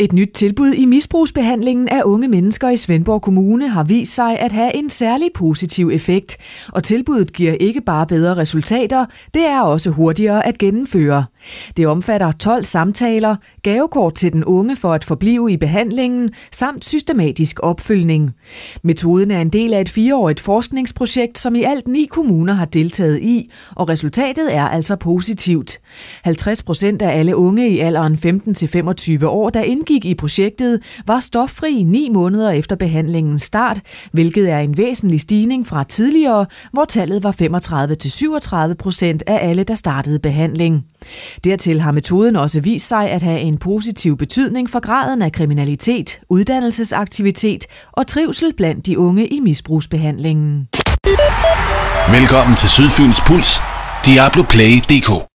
Et nyt tilbud i misbrugsbehandlingen af unge mennesker i Svendborg Kommune har vist sig at have en særlig positiv effekt, og tilbuddet giver ikke bare bedre resultater, det er også hurtigere at gennemføre. Det omfatter 12 samtaler, gavekort til den unge for at forblive i behandlingen, samt systematisk opfølgning. Metoden er en del af et fireårigt forskningsprojekt, som i alt ni kommuner har deltaget i, og resultatet er altså positivt. 50 procent af alle unge i alderen 15-25 år, der ind indgik i projektet, var stoffri ni måneder efter behandlingens start, hvilket er en væsentlig stigning fra tidligere, hvor tallet var 35-37 procent af alle, der startede behandling. Dertil har metoden også vist sig at have en positiv betydning for graden af kriminalitet, uddannelsesaktivitet og trivsel blandt de unge i misbrugsbehandlingen. Velkommen til Sydfyns Puls, Diablo Play DK.